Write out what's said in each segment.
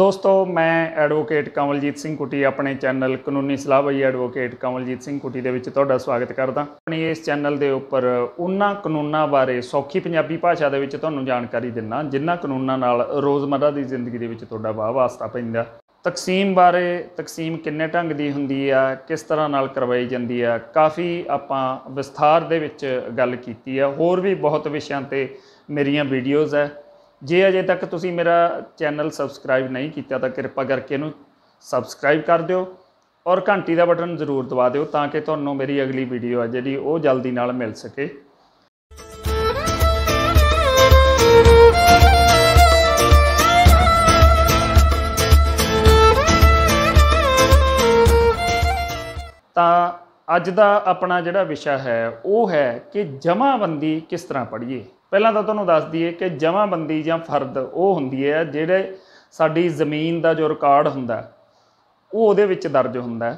ਦੋਸਤੋ ਮੈਂ ਐਡਵੋਕੇਟ ਕਮਲਜੀਤ ਸਿੰਘ ਕੁੱਟੀ ਆਪਣੇ ਚੈਨਲ ਕਾਨੂੰਨੀ ਸਲਾਹ ਬਈ ਐਡਵੋਕੇਟ ਕਮਲਜੀਤ ਸਿੰਘ ਕੁੱਟੀ ਦੇ ਵਿੱਚ ਤੁਹਾਡਾ ਸਵਾਗਤ ਕਰਦਾ ਆਪਣੇ ਇਸ ਚੈਨਲ ਦੇ ਉੱਪਰ ਉਹਨਾਂ ਕਾਨੂੰਨਾਂ ਬਾਰੇ ਸੌਖੀ ਪੰਜਾਬੀ ਭਾਸ਼ਾ ਦੇ ਵਿੱਚ ਤੁਹਾਨੂੰ ਜਾਣਕਾਰੀ ਦਿੰਨਾ ਜਿਨ੍ਹਾਂ ਕਾਨੂੰਨਾਂ ਨਾਲ ਰੋਜ਼ਮਰਰਾ ਦੀ ਜ਼ਿੰਦਗੀ ਦੇ ਵਿੱਚ ਤੁਹਾਡਾ ਵਾਹ ਵਾਸਤਾ ਪੈਂਦਾ ਤਕਸੀਮ ਬਾਰੇ ਤਕਸੀਮ ਕਿੰਨੇ ਢੰਗ ਦੀ ਹੁੰਦੀ ਆ ਕਿਸ ਤਰ੍ਹਾਂ ਨਾਲ ਕਰਵਾਈ ਜਾਂਦੀ ਆ ਕਾਫੀ ਆਪਾਂ ਵਿਸਥਾਰ ਦੇ ਵਿੱਚ ਗੱਲ ਕੀਤੀ ਆ ਹੋਰ ਵੀ ਬਹੁਤ ਵਿਸ਼ਿਆਂ ਤੇ ਮੇਰੀਆਂ ਵੀਡੀਓਜ਼ ਐ ਜੇ ਅਜੇ ਤੱਕ ਤੁਸੀਂ ਮੇਰਾ ਚੈਨਲ ਸਬਸਕ੍ਰਾਈਬ ਨਹੀਂ ਕੀਤਾ ਤਾਂ ਕਿਰਪਾ ਕਰਕੇ ਇਹਨੂੰ ਸਬਸਕ੍ਰਾਈਬ ਕਰ ਦਿਓ ਔਰ ਘੰਟੀ ਦਾ ਬਟਨ ਜ਼ਰੂਰ ਦਬਾ ਦਿਓ ਤਾਂ ਕਿ ਤੁਹਾਨੂੰ ਮੇਰੀ ਅਗਲੀ ਵੀਡੀਓ ਆ ਜਿਹੜੀ ਉਹ ਜਲਦੀ ਨਾਲ ਮਿਲ ਸਕੇ ਤਾਂ ਅੱਜ ਦਾ ਆਪਣਾ ਜਿਹੜਾ ਵਿਸ਼ਾ ਹੈ ਉਹ ਹੈ ਕਿ ਜਮਾਬੰਦੀ ਕਿਸ ਤਰ੍ਹਾਂ ਪੜ੍ਹੀਏ ਪਹਿਲਾਂ ਤਾਂ ਤੁਹਾਨੂੰ ਦੱਸ ਦਈਏ ਕਿ ਜਮਾਬੰਦੀ ਜਾਂ ਫਰਦ ਉਹ ਹੁੰਦੀ ਹੈ ਜਿਹੜੇ ਸਾਡੀ ਜ਼ਮੀਨ ਦਾ ਜੋ ਰਿਕਾਰਡ ਹੁੰਦਾ ਉਹ ਉਹਦੇ ਵਿੱਚ ਦਰਜ ਹੁੰਦਾ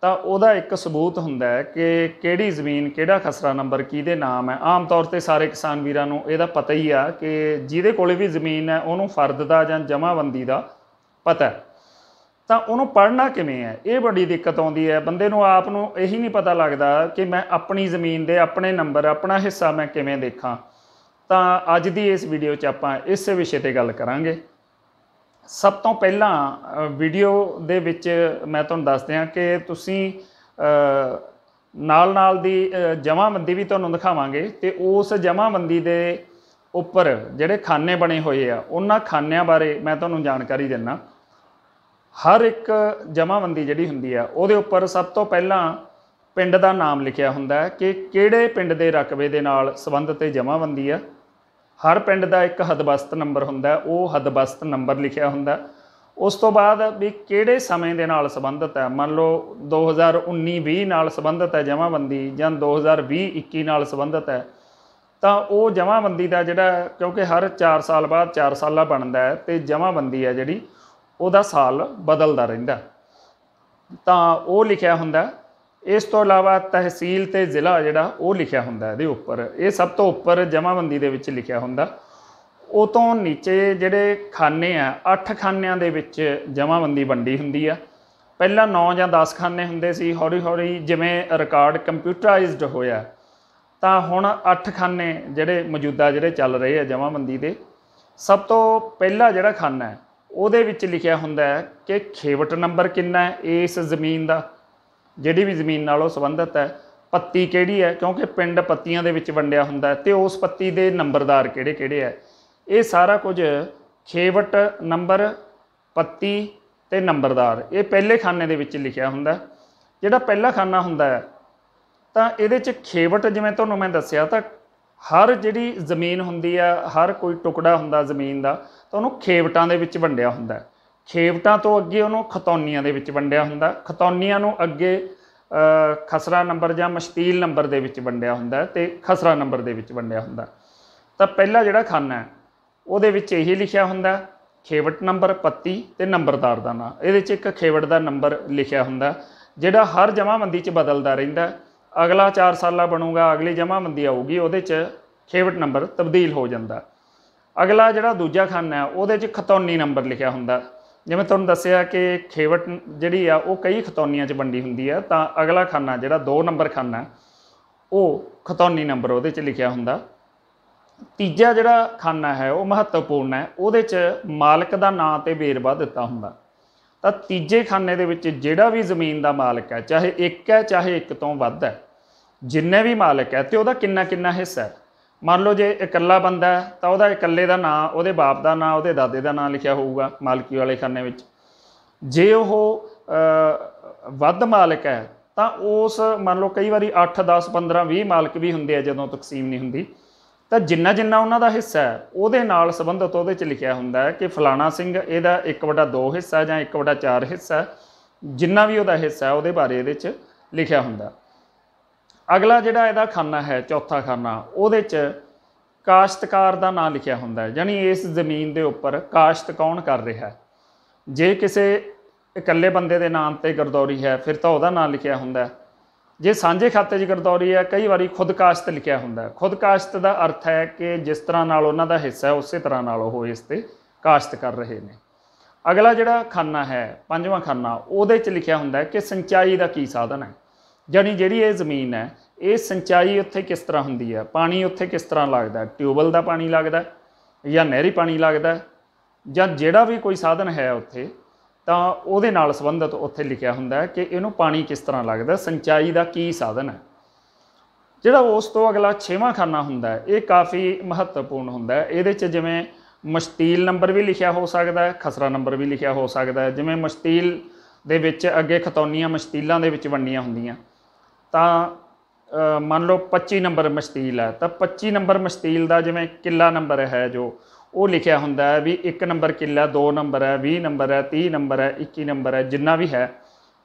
ਤਾਂ ਉਹਦਾ ਇੱਕ ਸਬੂਤ ਹੁੰਦਾ ਹੈ ਕਿ ਕਿਹੜੀ ਜ਼ਮੀਨ ਕਿਹੜਾ ਖਸਰਾ ਨੰਬਰ ਕਿਹਦੇ ਨਾਮ ਹੈ ਆਮ ਤੌਰ ਤੇ ਸਾਰੇ ਕਿਸਾਨ ਵੀਰਾਂ ਨੂੰ ਇਹਦਾ ਪਤਾ ਹੀ ਆ ਕਿ ਜਿਹਦੇ ਕੋਲੇ ਵੀ ਜ਼ਮੀਨ ਹੈ ਉਹਨੂੰ ਫਰਦ ਦਾ ਜਾਂ ਜਮਾਬੰਦੀ ਦਾ ਪਤਾ ਹੈ ਤਾਂ ਉਹਨੂੰ ਪੜਨਾ ਕਿਵੇਂ ਹੈ ਇਹ ਬੜੀ ਦਿੱਕਤ ਆਉਂਦੀ ਹੈ ਬੰਦੇ ਨੂੰ ਆਪ ਨੂੰ ਇਹੀ ਨਹੀਂ ਪਤਾ ਲੱਗਦਾ ਕਿ ਮੈਂ ਆਪਣੀ ਜ਼ਮੀਨ ਦੇ ਆਪਣੇ ਨੰਬਰ ਆਪਣਾ ਹਿੱਸਾ ਮੈਂ ਕਿਵੇਂ ਦੇਖਾਂ ਤਾਂ ਅੱਜ ਦੀ ਇਸ ਵੀਡੀਓ 'ਚ ਆਪਾਂ ਇਸ ਵਿਸ਼ੇ ਤੇ ਗੱਲ ਕਰਾਂਗੇ ਸਭ ਤੋਂ ਪਹਿਲਾਂ ਵੀਡੀਓ ਦੇ ਵਿੱਚ ਮੈਂ ਤੁਹਾਨੂੰ ਦੱਸ ਦਿਆਂ ਕਿ ਤੁਸੀਂ ਨਾਲ-ਨਾਲ ਦੀ ਜਮਾਬੰਦੀ ਵੀ ਤੁਹਾਨੂੰ ਦਿਖਾਵਾਂਗੇ ਤੇ ਉਸ ਜਮਾਬੰਦੀ ਦੇ ਉੱਪਰ ਜਿਹੜੇ ਖਾਨੇ ਬਣੇ ਹੋਏ ਆ ਉਹਨਾਂ ਖਾਨਿਆਂ ਬਾਰੇ ਮੈਂ ਤੁਹਾਨੂੰ ਜਾਣਕਾਰੀ ਦਿੰਨਾ ਹਰ ਇੱਕ ਜਮਾਬੰਦੀ ਜਿਹੜੀ ਹੁੰਦੀ ਆ ਉਹਦੇ ਉੱਪਰ ਸਭ ਤੋਂ ਪਹਿਲਾਂ ਪਿੰਡ ਦਾ ਨਾਮ ਲਿਖਿਆ ਹੁੰਦਾ ਹੈ ਕਿ ਕਿਹੜੇ ਪਿੰਡ ਦੇ ਰਕਬੇ ਦੇ ਨਾਲ ਸੰਬੰਧਿਤ ਇਹ ਜਮਾਬੰਦੀ ਆ ਹਰ ਪਿੰਡ ਦਾ ਇੱਕ ਹਦਬਸਤ ਨੰਬਰ ਹੁੰਦਾ ਉਹ ਹਦਬਸਤ ਨੰਬਰ ਲਿਖਿਆ ਹੁੰਦਾ ਉਸ ਤੋਂ ਬਾਅਦ ਵੀ ਕਿਹੜੇ ਸਮੇਂ ਦੇ ਨਾਲ ਸੰਬੰਧਿਤ ਹੈ ਮੰਨ ਲਓ 2019-20 ਨਾਲ ਸੰਬੰਧਿਤ ਹੈ ਜਮਾਬੰਦੀ ਜਾਂ 2020-21 ਨਾਲ ਸੰਬੰਧਿਤ ਹੈ ਤਾਂ ਉਹ ਜਮਾਬੰਦੀ ਦਾ ਜਿਹੜਾ ਕਿਉਂਕਿ ਹਰ 4 ਸਾਲ ਬਾਅਦ 4 ਸਾਲਾ ਬਣਦਾ ਹੈ ਤੇ ਜਮਾਬੰਦੀ ਹੈ ਜਿਹੜੀ ਉਹਦਾ ਸਾਲ ਬਦਲਦਾ ਰਹਿੰਦਾ ਤਾਂ ਉਹ ਲਿਖਿਆ ਹੁੰਦਾ ਇਸ ਤੋਂ ਇਲਾਵਾ ਤਹਿਸੀਲ ਤੇ ਜ਼ਿਲ੍ਹਾ ਜਿਹੜਾ ਉਹ ਲਿਖਿਆ ਹੁੰਦਾ ਇਹਦੇ ਉੱਪਰ ਇਹ ਸਭ ਤੋਂ ਉੱਪਰ ਜਮਾਬੰਦੀ ਦੇ ਵਿੱਚ ਲਿਖਿਆ ਹੁੰਦਾ ਉਹ ਤੋਂ ਨੀਚੇ ਜਿਹੜੇ ਖਾਨੇ ਆ ਅੱਠ ਖਾਨਿਆਂ ਦੇ ਵਿੱਚ ਜਮਾਬੰਦੀ ਵੰਡੀ ਹੁੰਦੀ ਆ ਪਹਿਲਾਂ 9 ਜਾਂ 10 ਖਾਨੇ ਹੁੰਦੇ ਸੀ ਹੌਲੀ ਹੌਲੀ ਜਿਵੇਂ ਰਿਕਾਰਡ ਕੰਪਿਊਟਰਾਈਜ਼ਡ ਹੋਇਆ ਤਾਂ ਹੁਣ 8 ਖਾਨੇ ਜਿਹੜੇ ਮੌਜੂਦਾ ਜਿਹੜੇ ਚੱਲ ਰਹੇ ਆ ਜਮਾਬੰਦੀ ਦੇ ਸਭ ਤੋਂ ਪਹਿਲਾ ਜਿਹੜਾ ਖਾਨਾ ਹੈ ਉਹਦੇ ਵਿੱਚ ਲਿਖਿਆ ਹੁੰਦਾ ਹੈ ਕਿ ਖੇਵਟ ਨੰਬਰ ਕਿੰਨਾ ਹੈ ਇਸ ਜ਼ਮੀਨ ਦਾ ਜਿਹੜੀ ਵੀ ਜ਼ਮੀਨ ਨਾਲ ਉਹ ਸੰਬੰਧਿਤ ਹੈ ਪੱਤੀ ਕਿਹੜੀ ਹੈ ਕਿਉਂਕਿ ਪਿੰਡ ਪੱਤੀਆਂ ਦੇ ਵਿੱਚ ਵੰਡਿਆ ਹੁੰਦਾ ਤੇ ਉਸ ਪੱਤੀ ਦੇ ਨੰਬਰਦਾਰ ਕਿਹੜੇ ਕਿਹੜੇ ਹੈ ਇਹ ਸਾਰਾ ਕੁਝ ਖੇਵਟ ਨੰਬਰ ਪੱਤੀ ਤੇ ਨੰਬਰਦਾਰ ਇਹ ਪਹਿਲੇ ਖਾਨੇ ਦੇ ਵਿੱਚ ਲਿਖਿਆ ਹੁੰਦਾ ਜਿਹੜਾ ਪਹਿਲਾ ਖਾਨਾ ਹੁੰਦਾ ਹੈ ਤਾਂ ਇਹਦੇ ਵਿੱਚ ਖੇਵਟ ਜਿਵੇਂ ਤੁਹਾਨੂੰ ਮੈਂ ਦੱਸਿਆ ਤਾਂ ਹਰ ਜਿਹੜੀ ਜ਼ਮੀਨ ਹੁੰਦੀ ਆ ਹਰ ਕੋਈ ਟੁਕੜਾ ਹੁੰਦਾ ਜ਼ਮੀਨ ਦਾ ਤਾਂ ਉਹਨੂੰ ਖੇਵਟਾਂ ਦੇ ਵਿੱਚ ਵੰਡਿਆ ਹੁੰਦਾ ਛੇਵਟਾਂ ਤੋਂ ਅੱਗੇ ਉਹਨੂੰ ਖਤੌਨੀਆਂ ਦੇ ਵਿੱਚ ਵੰਡਿਆ ਹੁੰਦਾ ਖਤੌਨੀਆਂ ਨੂੰ ਅੱਗੇ ਖਸਰਾ ਨੰਬਰ ਜਾਂ ਮਸ਼ਤੀਲ ਨੰਬਰ ਦੇ ਵਿੱਚ ਵੰਡਿਆ ਹੁੰਦਾ ਤੇ ਖਸਰਾ ਨੰਬਰ ਦੇ ਵਿੱਚ ਵੰਡਿਆ ਹੁੰਦਾ ਤਾਂ ਪਹਿਲਾ ਜਿਹੜਾ ਖਾਨਾ ਹੈ ਉਹਦੇ ਵਿੱਚ ਇਹੀ ਲਿਖਿਆ ਹੁੰਦਾ ਖੇਵਟ ਨੰਬਰ ਪੱਤੀ ਤੇ ਨੰਬਰਦਾਰ ਦਾ ਨਾਮ ਇਹਦੇ ਵਿੱਚ ਇੱਕ ਖੇਵਟ ਦਾ ਨੰਬਰ ਲਿਖਿਆ ਹੁੰਦਾ ਜਿਹੜਾ ਹਰ ਜਮਾਬੰਦੀ 'ਚ ਬਦਲਦਾ ਰਹਿੰਦਾ ਅਗਲਾ 4 ਸਾਲਾ ਬਣੂਗਾ ਅਗਲੀ ਜਮਾਬੰਦੀ ਆਊਗੀ ਉਹਦੇ 'ਚ ਖੇਵਟ ਨੰਬਰ ਤਬਦੀਲ ਹੋ ਜਾਂਦਾ ਅਗਲਾ ਜਿਹੜਾ ਦੂਜਾ ਖਾਨਾ ਹੈ ਉਹਦੇ 'ਚ ਖਤੌਨੀ ਨੰਬਰ ਲਿਖਿਆ ਹੁੰਦਾ ਜਿਵੇਂ ਤੁਹਾਨੂੰ ਦੱਸਿਆ ਕਿ ਖੇਵਟ ਜਿਹੜੀ ਆ ਉਹ ਕਈ ਖਤੌਨੀਆਂ 'ਚ ਵੰਡੀ ਹੁੰਦੀ ਆ ਤਾਂ ਅਗਲਾ ਖਾਨਾ ਜਿਹੜਾ 2 ਨੰਬਰ ਖਾਨਾ ਉਹ ਖਤੌਨੀ ਨੰਬਰ ਉਹਦੇ 'ਚ ਲਿਖਿਆ ਹੁੰਦਾ ਤੀਜਾ ਜਿਹੜਾ ਖਾਨਾ ਹੈ ਉਹ ਮਹੱਤਵਪੂਰਨ ਹੈ ਉਹਦੇ 'ਚ ਮਾਲਕ ਦਾ ਨਾਂ ਤੇ ਵੇਰਵਾ ਦਿੱਤਾ ਹੁੰਦਾ ਤਾਂ ਤੀਜੇ ਖਾਨੇ ਦੇ ਵਿੱਚ ਜਿਹੜਾ ਵੀ ਜ਼ਮੀਨ ਦਾ ਮਾਲਕ ਹੈ ਚਾਹੇ ਇੱਕ ਹੈ ਚਾਹੇ ਇੱਕ ਤੋਂ ਵੱਧ ਹੈ ਜਿੰਨੇ ਵੀ ਮਾਲਕ ਹੈ ਤੇ ਉਹਦਾ ਕਿੰਨਾ ਕਿੰਨਾ ਹਿੱਸਾ ਹੈ ਮੰਨ ਲਓ ਜੇ ਇਕੱਲਾ ਬੰਦਾ ਹੈ ਤਾਂ ਉਹਦਾ ਇਕੱਲੇ ਦਾ ਨਾਂ ਉਹਦੇ ਬਾਪ ਦਾ ਨਾਂ ਉਹਦੇ ਦਾਦੇ ਦਾ ਨਾਂ ਲਿਖਿਆ ਹੋਊਗਾ ਮਾਲਕੀ ਵਾਲੇ ਖਾਨੇ ਵਿੱਚ ਜੇ ਉਹ ਵੱਧ ਮਾਲਕ ਹੈ ਤਾਂ ਉਸ ਮੰਨ ਲਓ ਕਈ ਵਾਰੀ 8 10 15 20 ਮਾਲਕ ਵੀ ਹੁੰਦੇ ਆ ਜਦੋਂ ਤਕਸੀਮ ਨਹੀਂ ਹੁੰਦੀ ਤਾਂ ਜਿੰਨਾ ਜਿੰਨਾ ਉਹਨਾਂ ਦਾ ਹਿੱਸਾ ਹੈ ਉਹਦੇ ਨਾਲ ਸੰਬੰਧਤ ਉਹਦੇ 'ਚ ਲਿਖਿਆ ਹੁੰਦਾ ਹੈ ਕਿ ਫਲਾਣਾ ਸਿੰਘ ਇਹਦਾ 1/2 ਹਿੱਸਾ ਜਾਂ 1/4 ਹਿੱਸਾ ਜਿੰਨਾ ਵੀ ਉਹਦਾ ਹਿੱਸਾ ਹੈ ਉਹਦੇ ਬਾਰੇ ਇਹਦੇ 'ਚ ਲਿਖਿਆ ਹੁੰਦਾ ਅਗਲਾ ਜਿਹੜਾ ਇਹਦਾ ਖਾਨਾ ਹੈ ਚੌਥਾ ਖਾਨਾ ਉਹਦੇ 'ਚ ਕਾਸ਼ਤਕਾਰ ਦਾ ਨਾਮ ਲਿਖਿਆ ਹੁੰਦਾ ਹੈ ਯਾਨੀ ਇਸ ਜ਼ਮੀਨ ਦੇ ਉੱਪਰ ਕਾਸ਼ਤ ਕੌਣ ਕਰ ਰਿਹਾ ਹੈ ਜੇ ਕਿਸੇ ਇਕੱਲੇ ਬੰਦੇ ਦੇ ਨਾਮ ਤੇ ਗਰਦੌਰੀ ਹੈ ਫਿਰ ਤਾਂ ਉਹਦਾ ਨਾਮ ਲਿਖਿਆ ਹੁੰਦਾ ਹੈ ਜੇ ਸਾਂਝੇ ਖਾਤੇ 'ਚ ਗਰਦੌਰੀ ਹੈ ਕਈ ਵਾਰੀ ਖੁਦਕਾਸ਼ਤ ਲਿਖਿਆ ਹੁੰਦਾ ਹੈ ਖੁਦਕਾਸ਼ਤ ਦਾ ਅਰਥ ਹੈ ਕਿ ਜਿਸ ਤਰ੍ਹਾਂ ਨਾਲ ਉਹਨਾਂ ਦਾ ਹਿੱਸਾ ਹੈ ਉਸੇ ਤਰ੍ਹਾਂ ਨਾਲ ਉਹ ਇਸ ਤੇ ਕਾਸ਼ਤ ਕਰ ਰਹੇ ਨੇ ਅਗਲਾ ਜਿਹੜਾ ਖਾਨਾ ਹੈ ਪੰਜਵਾਂ ਖਾਨਾ ਉਹਦੇ 'ਚ ਲਿਖਿਆ ਹੁੰਦਾ ਹੈ ਕਿ ਸਿੰਚਾਈ ਦਾ ਕੀ ਸਾਧਨ ਹੈ ਜਾਨੀ ਜਿਹੜੀ ਇਹ ਜ਼ਮੀਨ ਹੈ ਇਹ ਸਿੰਚਾਈ ਉੱਥੇ ਕਿਸ ਤਰ੍ਹਾਂ ਹੁੰਦੀ ਹੈ ਪਾਣੀ ਉੱਥੇ ਕਿਸ ਤਰ੍ਹਾਂ ਲੱਗਦਾ ਟਿਊਬਲ ਦਾ ਪਾਣੀ ਲੱਗਦਾ ਜਾਂ ਨਹਿਰੀ ਪਾਣੀ ਲੱਗਦਾ ਜਾਂ ਜਿਹੜਾ ਵੀ ਕੋਈ ਸਾਧਨ ਹੈ ਉੱਥੇ ਤਾਂ ਉਹਦੇ ਨਾਲ ਸੰਬੰਧਿਤ ਉੱਥੇ ਲਿਖਿਆ ਹੁੰਦਾ ਹੈ ਕਿ ਇਹਨੂੰ ਪਾਣੀ ਕਿਸ ਤਰ੍ਹਾਂ ਲੱਗਦਾ ਸਿੰਚਾਈ ਦਾ ਕੀ ਸਾਧਨ ਹੈ ਜਿਹੜਾ ਉਸ ਤੋਂ ਅਗਲਾ 6ਵਾਂ ਖਾਨਾ ਹੁੰਦਾ ਹੈ ਇਹ ਕਾਫੀ ਮਹੱਤਵਪੂਰਨ ਹੁੰਦਾ ਹੈ ਇਹਦੇ 'ਚ ਜਿਵੇਂ ਮਸ਼ਤੀਲ ਨੰਬਰ ਵੀ ਲਿਖਿਆ ਹੋ ਸਕਦਾ ਹੈ ਖਸਰਾ ਨੰਬਰ ਵੀ ਲਿਖਿਆ ਹੋ ਸਕਦਾ ਹੈ ਜਿਵੇਂ ਮਸ਼ਤੀਲ ਦੇ ਵਿੱਚ ਅੱਗੇ ਖਤੌਨੀਆਂ ਮਸ਼ਤੀਲਾਂ ਦੇ ਵਿੱਚ ਵੰਡੀਆਂ ਹੁੰਦੀਆਂ ਤਾਂ ਮੰਨ ਲਓ 25 ਨੰਬਰ ਮਸਤੀਲ ਹੈ ਤਾਂ 25 ਨੰਬਰ ਮਸਤੀਲ ਦਾ ਜਿਵੇਂ ਕਿੱਲਾ ਨੰਬਰ ਹੈ ਜੋ ਉਹ ਲਿਖਿਆ ਹੁੰਦਾ ਹੈ ਵੀ 1 ਨੰਬਰ ਕਿੱਲਾ 2 ਨੰਬਰ ਹੈ 20 ਨੰਬਰ ਹੈ 30 ਨੰਬਰ ਹੈ 21 ਨੰਬਰ ਹੈ ਜਿੰਨਾ ਵੀ ਹੈ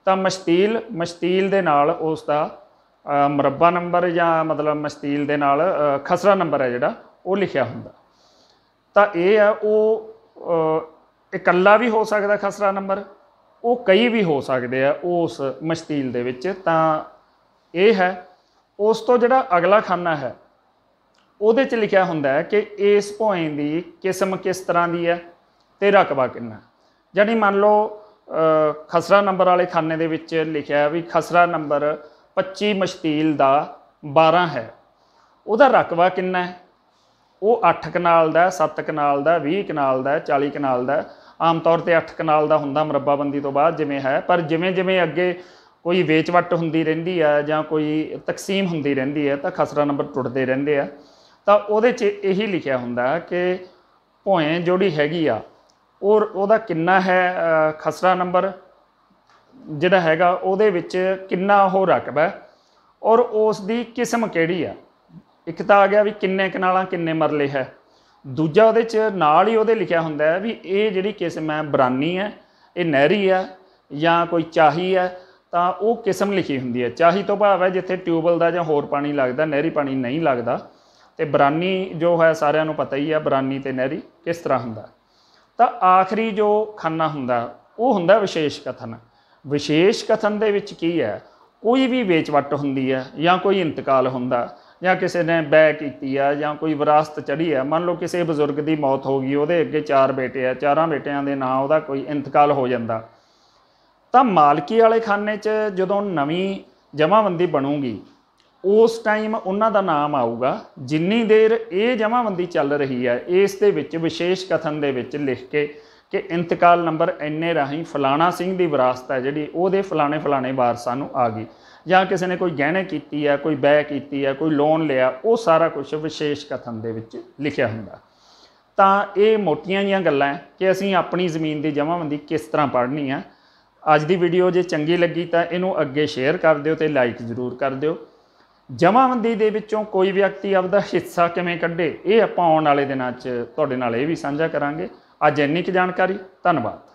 ਤਾਂ ਮਸਤੀਲ ਮਸਤੀਲ ਦੇ ਨਾਲ ਉਸ ਦਾ ਮਰਬਾ ਨੰਬਰ ਜਾਂ ਮਤਲਬ ਮਸਤੀਲ ਦੇ ਨਾਲ ਖਸਰਾ ਨੰਬਰ ਹੈ ਜਿਹੜਾ ਉਹ ਲਿਖਿਆ ਹੁੰਦਾ ਤਾਂ ਇਹ ਆ ਉਹ ਇਕੱਲਾ ਵੀ ਹੋ ਸਕਦਾ ਖਸਰਾ ਨੰਬਰ ਉਹ ਕਈ ਵੀ ਹੋ ਸਕਦੇ ਆ ਉਸ ਮਸਤੀਲ ਦੇ ਵਿੱਚ ਤਾਂ ਇਹ ਹੈ ਉਸ ਤੋਂ ਜਿਹੜਾ ਅਗਲਾ ਖਾਨਾ ਹੈ ਉਹਦੇ 'ਚ ਲਿਖਿਆ ਹੁੰਦਾ ਹੈ ਕਿ ਇਸ ਪੁਆਇੰਟ ਦੀ ਕਿਸਮ ਕਿਸ ਤਰ੍ਹਾਂ ਦੀ ਹੈ ਤੇ ਰਕਬਾ ਕਿੰਨਾ ਜਾਨੀ ਮੰਨ ਲਓ ਖਸਰਾ ਨੰਬਰ ਵਾਲੇ ਖਾਨੇ ਦੇ ਵਿੱਚ ਲਿਖਿਆ ਵੀ ਖਸਰਾ ਨੰਬਰ 25 ਮਸ਼ਤੀਲ ਦਾ 12 ਹੈ ਉਹਦਾ ਰਕਬਾ ਕਿੰਨਾ ਹੈ ਉਹ 8 ਕਨਾਲ ਦਾ 7 ਕਨਾਲ ਦਾ 20 ਕਨਾਲ ਦਾ 40 ਕਨਾਲ ਦਾ ਆਮ ਤੌਰ ਤੇ 8 ਕਨਾਲ ਦਾ ਹੁੰਦਾ ਮਰੱਬਾਬੰਦੀ ਤੋਂ ਬਾਅਦ ਜਿਵੇਂ ਹੈ ਪਰ ਜਿਵੇਂ ਜਿਵੇਂ ਅੱਗੇ ਕੋਈ ਵੇਚਵਟ ਹੁੰਦੀ ਰਹਿੰਦੀ ਆ ਜਾਂ ਕੋਈ ਤਕਸੀਮ ਹੁੰਦੀ ਰਹਿੰਦੀ ਆ ਤਾਂ ਖਸਰਾ ਨੰਬਰ ਟੁੱਟਦੇ ਰਹਿੰਦੇ ਆ ਤਾਂ ਉਹਦੇ 'ਚ ਇਹੀ ਲਿਖਿਆ ਹੁੰਦਾ ਕਿ ਭੋਏ ਜੋੜੀ ਹੈਗੀ ਆ ਔਰ ਉਹਦਾ ਕਿੰਨਾ ਹੈ ਖਸਰਾ ਨੰਬਰ ਜਿਹੜਾ ਹੈਗਾ ਉਹਦੇ ਵਿੱਚ ਕਿੰਨਾ ਉਹ ਰਕਬਾ ਔਰ ਉਸ ਦੀ ਕਿਸਮ ਕਿਹੜੀ ਆ ਇੱਕ ਤਾਂ ਆ ਗਿਆ ਵੀ ਕਿੰਨੇ ਕਨਾਲਾਂ ਕਿੰਨੇ ਮਰਲੇ ਹੈ ਦੂਜਾ ਉਹਦੇ 'ਚ ਨਾਲ ਹੀ ਉਹਦੇ ਲਿਖਿਆ ਹੁੰਦਾ ਵੀ ਇਹ ਜਿਹੜੀ ਕਿਸਮ ਹੈ ਬਰਾਨੀ ਹੈ ਇਹ ਨਹਿਰੀ ਆ ਜਾਂ ਕੋਈ ਚਾਹੀ ਹੈ ਤਾਂ ਉਹ ਕਿਸਮ ਲਿਖੀ ਹੁੰਦੀ ਹੈ ਚਾਹੀ ਤੋਂ ਭਾਵ ਹੈ ਜਿੱਥੇ ਟਿਊਬਲ ਦਾ ਜਾਂ ਹੋਰ ਪਾਣੀ ਲੱਗਦਾ ਨਹਿਰੀ ਪਾਣੀ ਨਹੀਂ ਲੱਗਦਾ ਤੇ ਬਰਾਨੀ ਜੋ ਹੈ ਸਾਰਿਆਂ ਨੂੰ ਪਤਾ ਹੀ ਹੈ ਬਰਾਨੀ ਤੇ ਨਹਿਰੀ ਕਿਸ ਤਰ੍ਹਾਂ ਹੁੰਦਾ ਤਾਂ ਆਖਰੀ ਜੋ ਖਾਨਾ ਹੁੰਦਾ ਉਹ ਹੁੰਦਾ ਵਿਸ਼ੇਸ਼ ਕਥਨ ਵਿਸ਼ੇਸ਼ ਕਥਨ ਦੇ ਵਿੱਚ ਕੀ ਹੈ ਕੋਈ ਵੀ ਵੇਚਵਟ ਹੁੰਦੀ ਹੈ ਜਾਂ ਕੋਈ ਇੰਤਕਾਲ ਹੁੰਦਾ ਜਾਂ ਕਿਸੇ ਨੇ ਬੈ ਕੀਤੀ ਆ ਜਾਂ ਕੋਈ ਵਿਰਾਸਤ ਚੜੀ ਆ ਮੰਨ ਲਓ ਕਿਸੇ ਬਜ਼ੁਰਗ ਦੀ ਮੌਤ ਹੋ ਗਈ ਉਹਦੇ ਅੱਗੇ ਚਾਰ ਬੇਟੇ ਆ ਚਾਰਾਂ ਬੇਟਿਆਂ ਦੇ ਨਾਂ ਉਹਦਾ ਕੋਈ ਇੰਤਕਾਲ ਹੋ ਜਾਂਦਾ ਤਾਂ ਮਾਲਕੀ ਵਾਲੇ ਖਾਨੇ 'ਚ ਜਦੋਂ ਨਵੀਂ ਜਮਾਵੰਦੀ ਬਣੂਗੀ ਉਸ ਟਾਈਮ ਉਹਨਾਂ ਦਾ ਨਾਮ ਆਊਗਾ ਜਿੰਨੀ ਦੇਰ ਇਹ ਜਮਾਵੰਦੀ ਚੱਲ ਰਹੀ ਹੈ ਇਸ ਦੇ ਵਿੱਚ ਵਿਸ਼ੇਸ਼ ਕਥਨ ਦੇ ਵਿੱਚ ਲਿਖ ਕੇ ਕਿ ਇੰਤਕਾਲ ਨੰਬਰ ਐਨੇ ਰਾਹੀਂ ਫਲਾਣਾ ਸਿੰਘ ਦੀ ਵਿਰਾਸਤ ਹੈ ਜਿਹੜੀ ਉਹਦੇ ਫਲਾਣੇ ਫਲਾਣੇ ਵਾਰਸਾਂ ਨੂੰ ਆ ਗਈ ਜਾਂ ਕਿਸੇ ਨੇ ਕੋਈ ਗਹਿਣੇ ਕੀਤੀ ਹੈ ਕੋਈ ਬੈ ਕੀਤੀ ਹੈ ਕੋਈ ਲੋਨ ਲਿਆ ਉਹ ਸਾਰਾ ਕੁਝ ਵਿਸ਼ੇਸ਼ ਕਥਨ ਦੇ ਵਿੱਚ ਲਿਖਿਆ ਹੁੰਦਾ ਤਾਂ ਇਹ ਮੋਟੀਆਂ ਜੀਆਂ ਗੱਲਾਂ ਕਿ ਅਸੀਂ ਆਪਣੀ ਜ਼ਮੀਨ ਦੀ ਜਮਾਵੰਦੀ ਕਿਸ ਤਰ੍ਹਾਂ ਪੜ੍ਹਨੀ ਆ ਅੱਜ ਦੀ ਵੀਡੀਓ ਜੇ ਚੰਗੀ ਲੱਗੀ ਤਾਂ ਇਹਨੂੰ ਅੱਗੇ ਸ਼ੇਅਰ ਕਰ ਦਿਓ ਤੇ ਲਾਈਕ ਜ਼ਰੂਰ ਕਰ ਦਿਓ ਜਮਾਵੰਦੀ ਦੇ ਵਿੱਚੋਂ ਕੋਈ ਵਿਅਕਤੀ ਆਪਦਾ ਹਿੱਸਾ ਕਿਵੇਂ ਕੱਢੇ ਇਹ ਆਪਾਂ ਆਉਣ ਵਾਲੇ ਦਿਨਾਂ 'ਚ ਤੁਹਾਡੇ ਨਾਲ ਇਹ ਵੀ ਸਾਂਝਾ ਕਰਾਂਗੇ ਅੱਜ ਇੰਨੀ ਕੁ ਜਾਣਕਾਰੀ ਧੰਨਵਾਦ